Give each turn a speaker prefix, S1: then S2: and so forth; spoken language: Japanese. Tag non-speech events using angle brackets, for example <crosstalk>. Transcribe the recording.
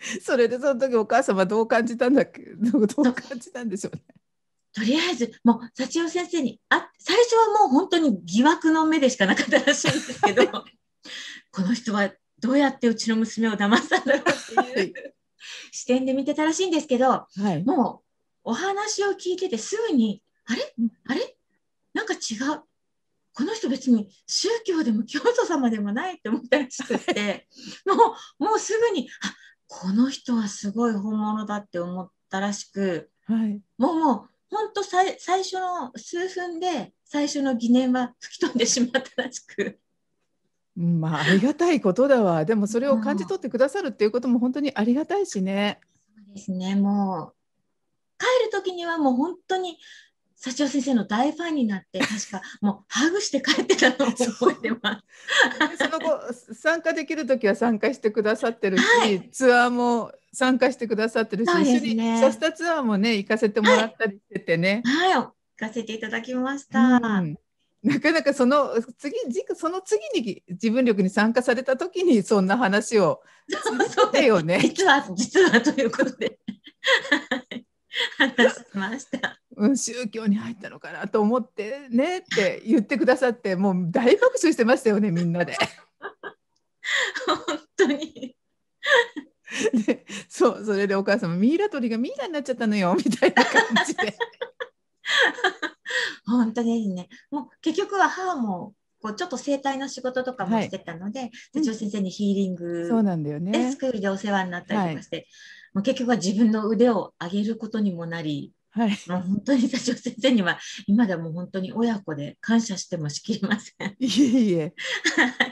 S1: <laughs> それでその時お母様どう感じたんだっけ <laughs> どう感じたんでしょうね。とりあえず、もう、幸代先生に、あ、最初はもう本当に疑惑の目でし
S2: かなかったらしいんですけど、<laughs> この人はどうやってうちの娘を騙したんだろうっていう、視点で見てたらしいんですけど、はい、もう、お話を聞いててすぐに、あれあれなんか違う。この人別に宗教でも教祖様でもないって思ったらしくて、もう、もうすぐに、あこの人はすごい本物だって思ったらしく、はい、もうもう本当最初の数分で最初の疑念は吹き飛んでしまったらしく。
S1: まあ、ありがたいことだわ。でもそれを感じ取ってくださるっていうことも本当にありがたいしね。そうですね。もう帰る時にはもう本当に社長先生の大ファンになって確かもうハグして帰ってたのを覚えてます。その後参加できる時は参加してくださってるし、はい、ツアーも参加してくださってるし、ね、一緒にサスタツアーもね行かせてもらったりしててね。はい、はい、行かせていただきました。うんなかなかその次その次に自分力に参加された時にそんな話をしてよね。実は実はということで <laughs> 話しました。うん、宗教に入ったのかなと思ってねって言ってくださってもう大爆笑してましたよねみんなで。にでそうそれでお母さもミイラ鳥がミイラになっちゃったのよ <laughs> みたいな感じで <laughs> 本当ですねもう結局は母もこう
S2: ちょっと生体の仕事とかもしてたので、はい、手帳先生にヒーリングそうなんだよねスクールでお世話になったりとかして、はい、もう結局は自分の腕を上げることにもなり、はい、もう本当に手帳先生には今でも本当に親子で感謝してもしきれません。い
S1: えいえ <laughs>